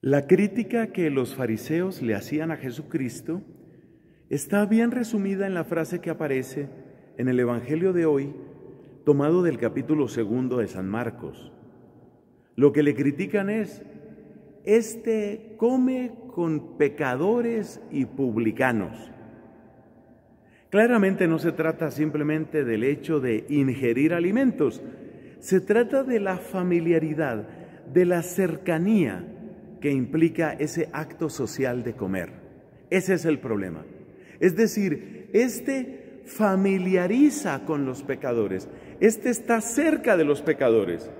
La crítica que los fariseos le hacían a Jesucristo está bien resumida en la frase que aparece en el Evangelio de hoy, tomado del capítulo segundo de San Marcos. Lo que le critican es, este come con pecadores y publicanos. Claramente no se trata simplemente del hecho de ingerir alimentos, se trata de la familiaridad, de la cercanía, que implica ese acto social de comer. Ese es el problema. Es decir, este familiariza con los pecadores, este está cerca de los pecadores.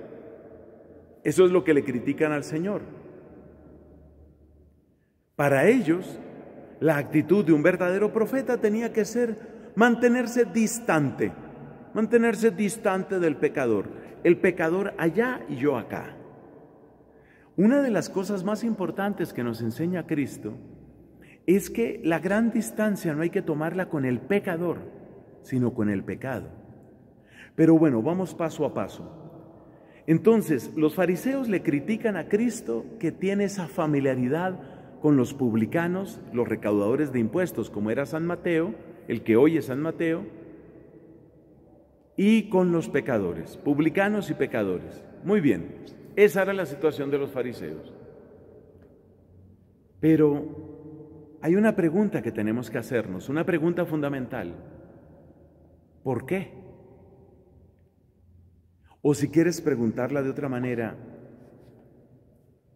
Eso es lo que le critican al Señor. Para ellos, la actitud de un verdadero profeta tenía que ser mantenerse distante, mantenerse distante del pecador, el pecador allá y yo acá. Una de las cosas más importantes que nos enseña Cristo es que la gran distancia no hay que tomarla con el pecador, sino con el pecado. Pero bueno, vamos paso a paso. Entonces, los fariseos le critican a Cristo que tiene esa familiaridad con los publicanos, los recaudadores de impuestos, como era San Mateo, el que hoy es San Mateo, y con los pecadores, publicanos y pecadores. Muy bien, esa era la situación de los fariseos. Pero hay una pregunta que tenemos que hacernos, una pregunta fundamental. ¿Por qué? O si quieres preguntarla de otra manera,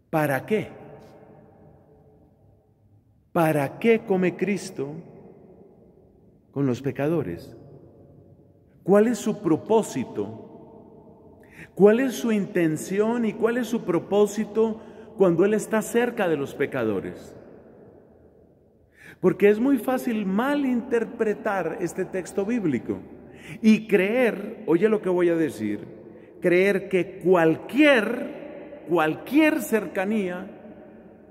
¿para qué? ¿Para qué come Cristo con los pecadores? ¿Cuál es su propósito? ¿Cuál es su intención y cuál es su propósito cuando Él está cerca de los pecadores? Porque es muy fácil malinterpretar este texto bíblico y creer, oye lo que voy a decir, creer que cualquier, cualquier cercanía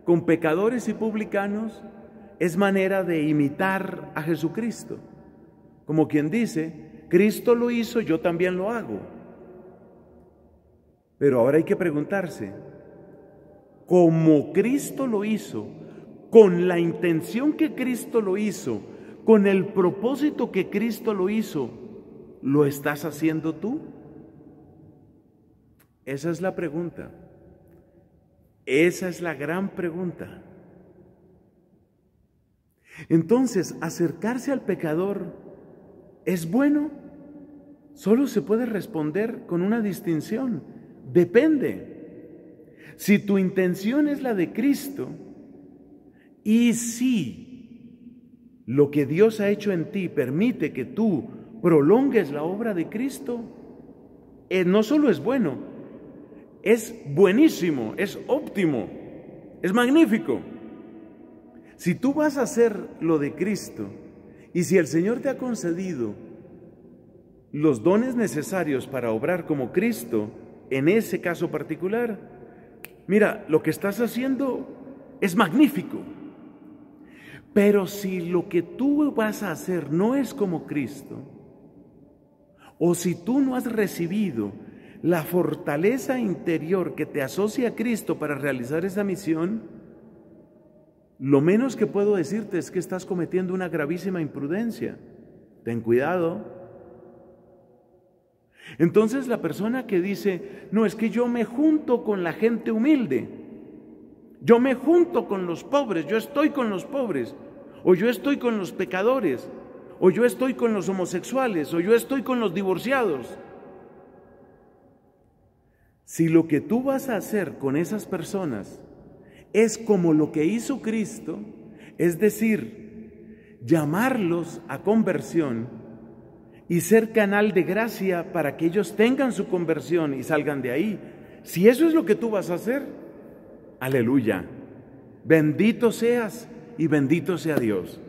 con pecadores y publicanos es manera de imitar a Jesucristo. Como quien dice, Cristo lo hizo, yo también lo hago. Pero ahora hay que preguntarse, como Cristo lo hizo, con la intención que Cristo lo hizo, con el propósito que Cristo lo hizo, ¿lo estás haciendo tú? Esa es la pregunta. Esa es la gran pregunta. Entonces, acercarse al pecador es bueno. Solo se puede responder con una distinción Depende. Si tu intención es la de Cristo y si lo que Dios ha hecho en ti permite que tú prolongues la obra de Cristo, eh, no solo es bueno, es buenísimo, es óptimo, es magnífico. Si tú vas a hacer lo de Cristo y si el Señor te ha concedido los dones necesarios para obrar como Cristo, en ese caso particular, mira, lo que estás haciendo es magnífico. Pero si lo que tú vas a hacer no es como Cristo, o si tú no has recibido la fortaleza interior que te asocia a Cristo para realizar esa misión, lo menos que puedo decirte es que estás cometiendo una gravísima imprudencia. Ten cuidado, entonces la persona que dice, no, es que yo me junto con la gente humilde, yo me junto con los pobres, yo estoy con los pobres, o yo estoy con los pecadores, o yo estoy con los homosexuales, o yo estoy con los divorciados. Si lo que tú vas a hacer con esas personas es como lo que hizo Cristo, es decir, llamarlos a conversión, y ser canal de gracia para que ellos tengan su conversión y salgan de ahí. Si eso es lo que tú vas a hacer, aleluya. Bendito seas y bendito sea Dios.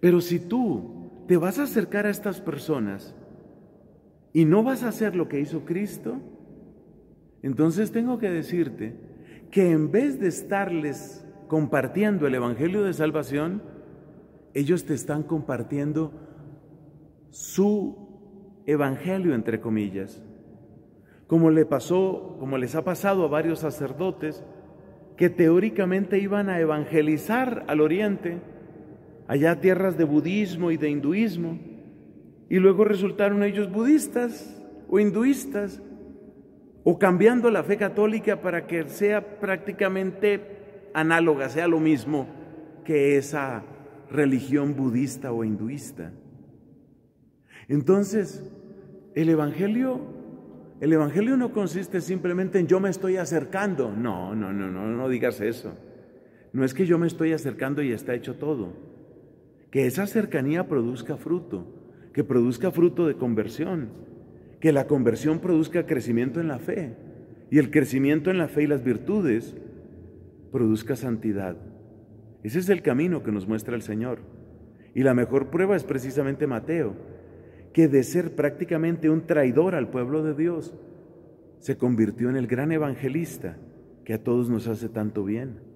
Pero si tú te vas a acercar a estas personas y no vas a hacer lo que hizo Cristo, entonces tengo que decirte que en vez de estarles compartiendo el Evangelio de Salvación, ellos te están compartiendo su evangelio, entre comillas. Como le pasó, como les ha pasado a varios sacerdotes que teóricamente iban a evangelizar al oriente, allá tierras de budismo y de hinduismo, y luego resultaron ellos budistas o hinduistas, o cambiando la fe católica para que sea prácticamente análoga, sea lo mismo que esa religión budista o hinduista. Entonces, el Evangelio, el Evangelio no consiste simplemente en yo me estoy acercando. No, no, no, no, no digas eso. No es que yo me estoy acercando y está hecho todo. Que esa cercanía produzca fruto, que produzca fruto de conversión, que la conversión produzca crecimiento en la fe y el crecimiento en la fe y las virtudes produzca santidad. Ese es el camino que nos muestra el Señor. Y la mejor prueba es precisamente Mateo, que de ser prácticamente un traidor al pueblo de Dios, se convirtió en el gran evangelista que a todos nos hace tanto bien.